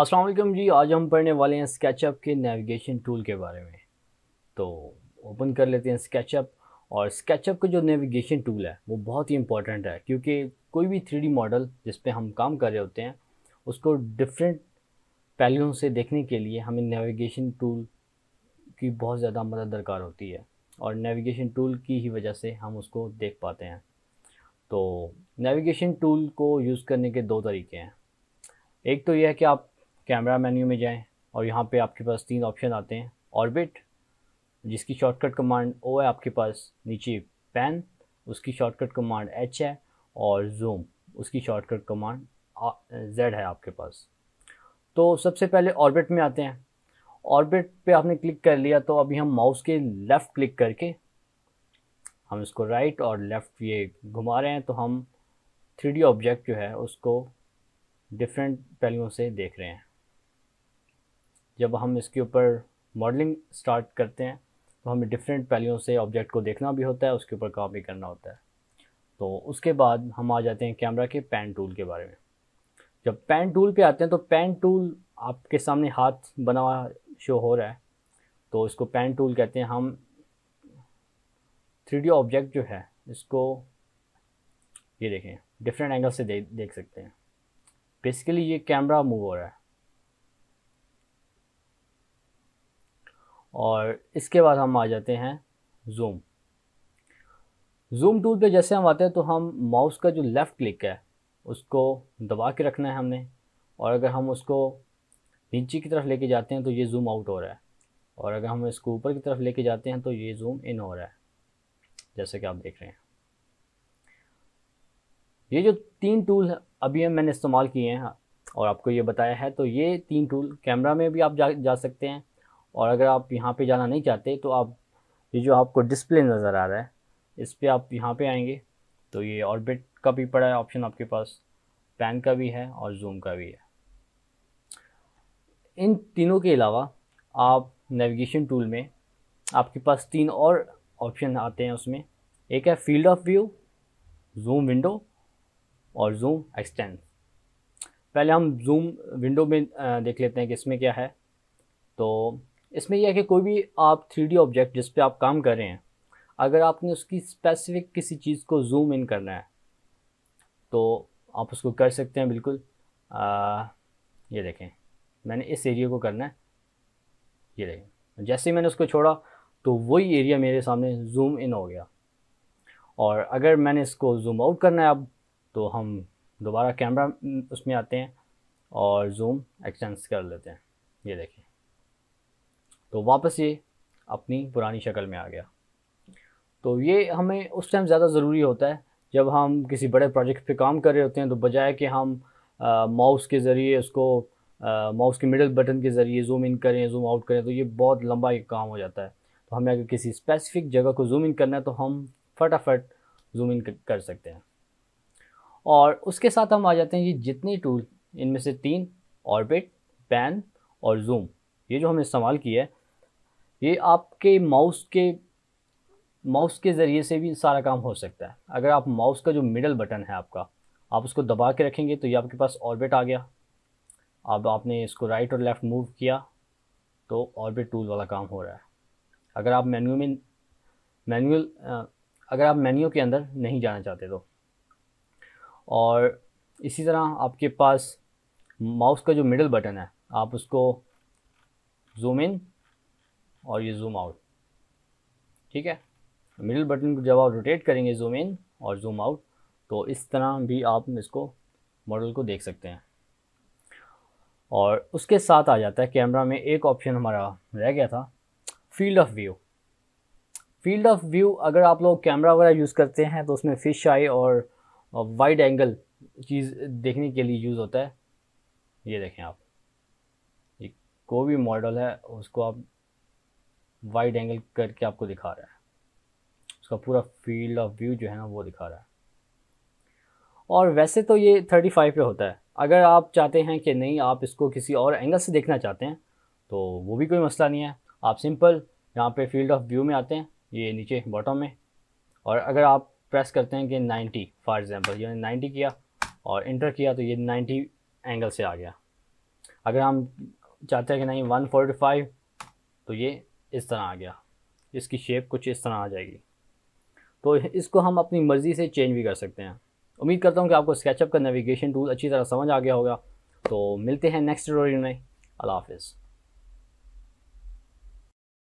असलकम जी आज हम पढ़ने वाले हैं स्केचअप के नेविगेशन टूल के बारे में तो ओपन कर लेते हैं स्केचअप और स्केचअप का जो नेविगेशन टूल है वो बहुत ही इम्पॉर्टेंट है क्योंकि कोई भी थ्री डी मॉडल जिस पर हम काम कर रहे होते हैं उसको डिफरेंट पहलुओं से देखने के लिए हमें नेविगेशन टूल की बहुत ज़्यादा मदद दरकार होती है और नेविगेशन टूल की ही वजह से हम उसको देख पाते हैं तो नेविगेशन टूल को यूज़ करने के दो तरीके हैं एक तो यह है कि आप कैमरा मेन्यू में जाएं और यहाँ पे आपके पास तीन ऑप्शन आते हैं ऑर्बिट जिसकी शॉर्टकट कमांड ओ है आपके पास नीचे पैन उसकी शॉर्टकट कमांड एच है और जूम उसकी शॉर्टकट कमांड जेड है आपके पास तो सबसे पहले ऑर्बिट में आते हैं ऑर्बिट पे आपने क्लिक कर लिया तो अभी हम माउस के लेफ़्ट क्लिक करके हम इसको राइट और लेफ़्ट ये घुमा रहे हैं तो हम थ्री ऑब्जेक्ट जो है उसको डिफरेंट पहलुओं से देख रहे हैं जब हम इसके ऊपर मॉडलिंग स्टार्ट करते हैं तो हमें डिफरेंट पहलुओं से ऑब्जेक्ट को देखना भी होता है उसके ऊपर काम भी करना होता है तो उसके बाद हम आ जाते हैं कैमरा के पेन टूल के बारे में जब पेन टूल पे आते हैं तो पेन टूल आपके सामने हाथ बना हुआ शो हो रहा है तो इसको पेन टूल कहते हैं हम थ्री ऑब्जेक्ट जो है इसको ये देखें डिफरेंट एंगल से दे, देख सकते हैं बेसिकली ये कैमरा मूव हो रहा है और इसके बाद हम आ जाते हैं जूम जूम टूल पे जैसे हम आते हैं तो हम माउस का जो लेफ़्ट क्लिक है उसको दबा के रखना है हमने और अगर हम उसको नीचे की तरफ लेके जाते हैं तो ये जूम आउट हो रहा है और अगर हम इसको ऊपर की तरफ लेके जाते हैं तो ये जूम इन हो रहा है जैसे कि आप देख रहे हैं ये जो तीन टूल अभी मैंने इस्तेमाल किए हैं और आपको ये बताया है तो ये तीन टूल कैमरा में भी आप जा जा सकते हैं और अगर आप यहाँ पे जाना नहीं चाहते तो आप ये जो आपको डिस्प्ले नज़र आ रहा है इस पर आप यहाँ पे आएंगे तो ये ऑर्बिट का भी पड़ा है ऑप्शन आपके पास पैन का भी है और जूम का भी है इन तीनों के अलावा आप नेविगेशन टूल में आपके पास तीन और ऑप्शन आते हैं उसमें एक है field of view zoom window और जूम एक्सटेंड पहले हम जूम विंडो में देख लेते हैं कि इसमें क्या है तो इसमें यह है कि कोई भी आप थ्री ऑब्जेक्ट जिस पर आप काम कर रहे हैं अगर आपने उसकी स्पेसिफिक किसी चीज़ को जूम इन करना है तो आप उसको कर सकते हैं बिल्कुल आ, ये देखें मैंने इस एरिया को करना है ये देखें जैसे ही मैंने उसको छोड़ा तो वही एरिया मेरे सामने जूम इन हो गया और अगर मैंने इसको जूम आउट करना है अब तो हम दोबारा कैमरा हम्म, उसमें आते हैं और जूम एक्सटेंस कर लेते हैं ये देखें तो वापस ये अपनी पुरानी शक्ल में आ गया तो ये हमें उस टाइम ज़्यादा ज़रूरी होता है जब हम किसी बड़े प्रोजेक्ट पे काम कर रहे होते हैं तो बजाय कि हम माउस के ज़रिए उसको माउस के मिडल बटन के ज़रिए जूम इन करें जूम आउट करें तो ये बहुत लंबा एक काम हो जाता है तो हमें अगर किसी स्पेसिफिक जगह को जूम इन करना है तो हम फटाफट जूम इन कर सकते हैं और उसके साथ हम आ जाते हैं ये जितने टूल इनमें से तीन ऑर्बिट पैन और जूम ये जो हमने इस्तेमाल किया है ये आपके माउस के माउस के ज़रिए से भी सारा काम हो सकता है अगर आप माउस का जो मिडल बटन है आपका आप उसको दबा के रखेंगे तो ये आपके पास ऑर्बिट आ गया अब आपने इसको राइट और लेफ़्ट मूव किया तो ऑर्बिट टूल वाला काम हो रहा है अगर आप मेन्यू में मैनुअल अगर आप मेन्यू के अंदर नहीं जाना चाहते तो और इसी तरह आपके पास माउस का जो मिडल बटन है आप उसको जूम इन और ये जूम आउट ठीक है मिडिल बटन को जब आप रोटेट करेंगे जूम इन और जूम आउट तो इस तरह भी आप इसको मॉडल को देख सकते हैं और उसके साथ आ जाता है कैमरा में एक ऑप्शन हमारा रह गया था field of view field of view अगर आप लोग कैमरा वगैरह यूज़ करते हैं तो उसमें फ़िश आई और वाइड uh, एंगल चीज़ देखने के लिए यूज़ होता है ये देखें आप कोई भी मॉडल है उसको आप वाइड एंगल करके आपको दिखा रहा है उसका पूरा फील्ड ऑफ व्यू जो है ना वो दिखा रहा है और वैसे तो ये 35 पे होता है अगर आप चाहते हैं कि नहीं आप इसको किसी और एंगल से देखना चाहते हैं तो वो भी कोई मसला नहीं है आप सिंपल यहाँ पे फील्ड ऑफ व्यू में आते हैं ये नीचे बॉटम में और अगर आप प्रेस करते हैं कि 90 फॉर एग्ज़ाम्पल ये 90 किया और इंटर किया तो ये 90 एंगल से आ गया अगर हम चाहते हैं कि नहीं 145 तो ये इस तरह आ गया इसकी शेप कुछ इस तरह आ जाएगी तो इसको हम अपनी मर्ज़ी से चेंज भी कर सकते हैं उम्मीद करता हूँ कि आपको स्केचअप का नेविगेशन टूल अच्छी तरह समझ आ गया होगा तो मिलते हैं नेक्स्ट ट्यूटोरियल में अल्लाह हाफिज़